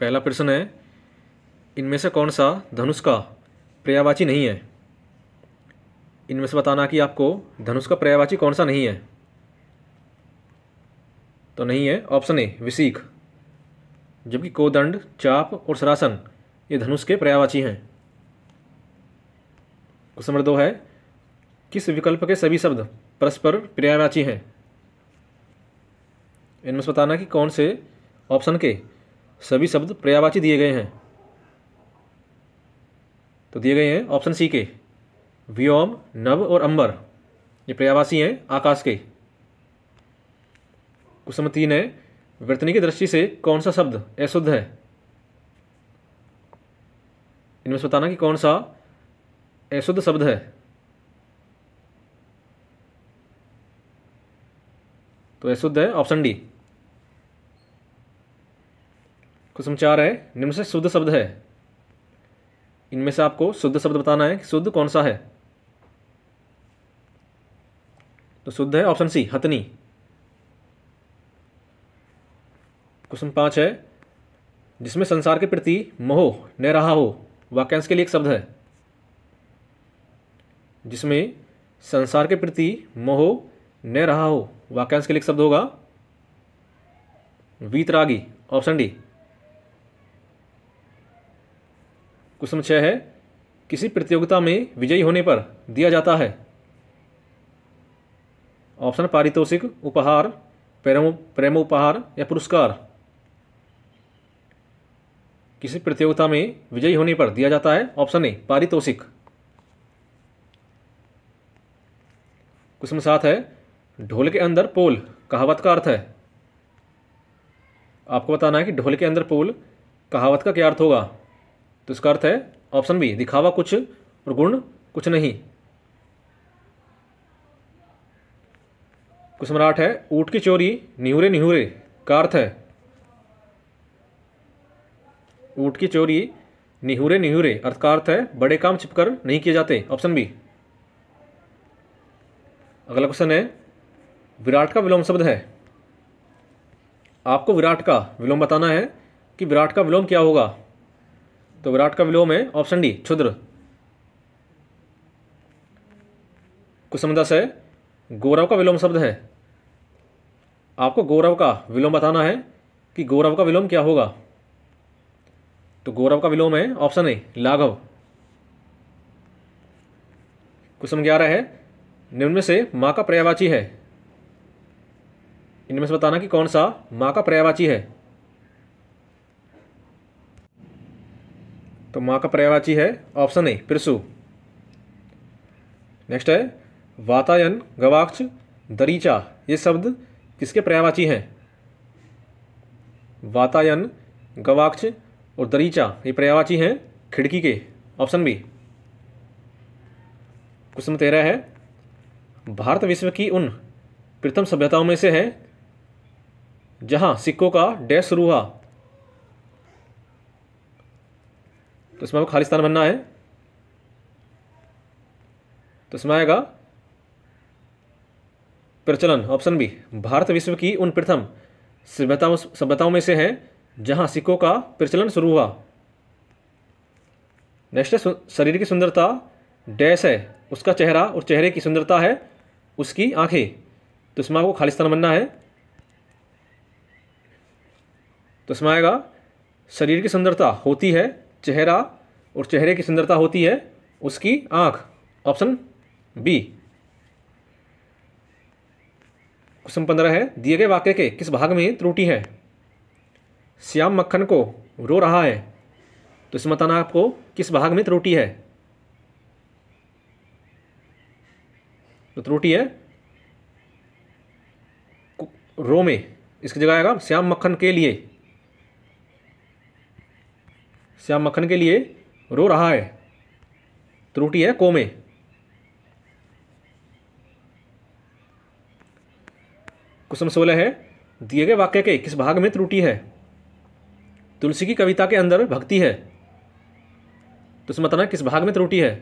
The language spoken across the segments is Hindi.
पहला प्रश्न है इनमें से कौन सा धनुष का पर्यावाची नहीं है इनमें से बताना कि आपको धनुष का पर्यावाची कौन सा नहीं है तो नहीं है ऑप्शन ए विशीख जबकि कोदंड चाप और सरासन ये धनुष के पर्यावाची हैं क्वेश्चन नंबर दो है किस विकल्प के सभी शब्द परस्पर पर्यावाची हैं इनमें से बताना कि कौन से ऑप्शन के सभी शब्द पर्यावाची दिए गए हैं तो दिए गए हैं ऑप्शन सी के व्योम नव और अंबर ये पर्यावासी हैं आकाश के कुसम तीन है वर्तनी की दृष्टि से कौन सा शब्द अशुद्ध है इनमें से बताना कि कौन सा अशुद्ध शब्द है तो अशुद्ध है ऑप्शन डी समाचार है निम्न से शुद्ध शब्द है इनमें से आपको शुद्ध शब्द बताना है कि शुद्ध कौन सा है तो शुद्ध है ऑप्शन सी हतनी क्वेश्चन पांच है जिसमें संसार के प्रति मोह न रहा हो वाक्यांश के लिए एक शब्द है जिसमें संसार के प्रति मोह न रहा हो वाक्यांश के लिए एक शब्द होगा वीतरागी ऑप्शन डी क्वेश्चन छः है किसी प्रतियोगिता में विजयी होने पर दिया जाता है ऑप्शन पारितोषिक उपहार प्रेम प्रेमोपहार या पुरस्कार किसी प्रतियोगिता में विजयी होने पर दिया जाता है ऑप्शन ए पारितोषिक क्वेश्चन सात है ढोल के अंदर पोल कहावत का अर्थ है आपको बताना है कि ढोल के अंदर पोल कहावत का क्या अर्थ होगा तो इसका अर्थ है ऑप्शन बी दिखावा कुछ और गुण कुछ नहीं क्वेश्चन नंबर आठ है ऊट की चोरी निहुरे निहुरे का अर्थ है ऊट की चोरी निहुरे निहुरे अर्थ का अर्थ है बड़े काम छिपकर नहीं किए जाते ऑप्शन बी अगला क्वेश्चन है विराट का विलोम शब्द है आपको विराट का विलोम बताना है कि विराट का विलोम क्या होगा तो विराट का विलोम है ऑप्शन डी क्षुद्र कुसुमदास है गौरव का विलोम शब्द है आपको गौरव का विलोम बताना है कि गौरव का विलोम क्या होगा तो गौरव का विलोम है ऑप्शन ए लाघव कुसुम ग्यारह है निम्न में से माँ का पर्यावाची है इनमें से बताना कि कौन सा माँ का पर्यावाची है तो माँ का पर्यायवाची है ऑप्शन ए प्रसु नेक्स्ट है वातायन गवाक्ष दरीचा ये शब्द किसके पर्यायवाची हैं वातायन गवाक्ष और दरीचा ये पर्यायवाची हैं खिड़की के ऑप्शन बी क्वेश्चन तेरह है भारत विश्व की उन प्रथम सभ्यताओं में से है जहाँ सिक्कों का डैश शुरू हुआ तो इसमें आपको खालिस्तान बनना है तो इसमें आएगा प्रचलन ऑप्शन बी भारत विश्व की उन प्रथम सभ्यताओं सभ्यताओं में से है जहां सिक्कों का प्रचलन शुरू हुआ नेक्स्ट है शरीर की सुंदरता डैश है उसका चेहरा और चेहरे की सुंदरता है उसकी आंखें तो इसमें आपको खालिस्तान बनना है तो इसमें आएगा शरीर की सुंदरता होती है चेहरा और चेहरे की सुंदरता होती है उसकी आंख ऑप्शन बी क्वेश्चन पंद्रह है दिए गए वाक्य के किस भाग में त्रुटि है श्याम मक्खन को रो रहा है तो इसमें बताना आपको किस भाग में त्रुटि है तो त्रुटि है रो में इसकी जगह आएगा श्याम मक्खन के लिए श्याम मक्खन के लिए रो रहा है त्रुटि है कोमे क्वेश्चन सोलह है दिए गए वाक्य के किस भाग में त्रुटि है तुलसी की कविता के अंदर भक्ति है तो उसमें बताना किस भाग में त्रुटि है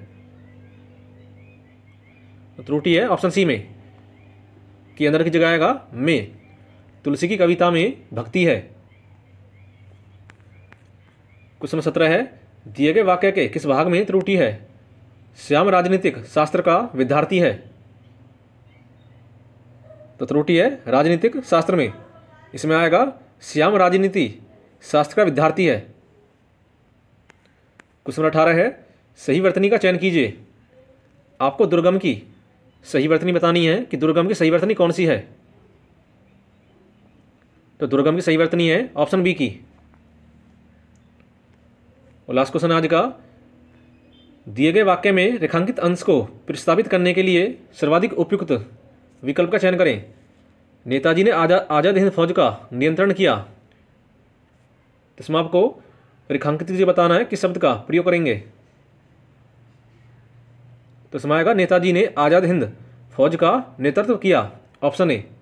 त्रुटि है ऑप्शन सी में कि अंदर की जगह आएगा में तुलसी की कविता में भक्ति है क्वेश्चन सत्रह है दिए गए वाक्य के किस भाग में त्रुटि है श्याम राजनीतिक शास्त्र का विद्यार्थी है तो त्रुटि है राजनीतिक शास्त्र में इसमें आएगा श्याम राजनीति शास्त्र का विद्यार्थी है क्वेश्चन अठारह है सही वर्तनी का चयन कीजिए आपको दुर्गम की सही वर्तनी बतानी है कि दुर्गम की सही वर्तनी कौन सी है तो दुर्गम की सही वर्तनी है ऑप्शन बी की और लास्ट क्वेश्चन आज का दिए गए वाक्य में रेखांकित अंश को प्रस्तावित करने के लिए सर्वाधिक उपयुक्त विकल्प का चयन करें नेताजी ने आजा आज़ाद हिंद फौज का नियंत्रण किया तो इसमें आपको रेखांकित बताना है किस शब्द का प्रयोग करेंगे तो समय आएगा नेताजी ने आज़ाद हिंद फौज का नेतृत्व किया ऑप्शन ए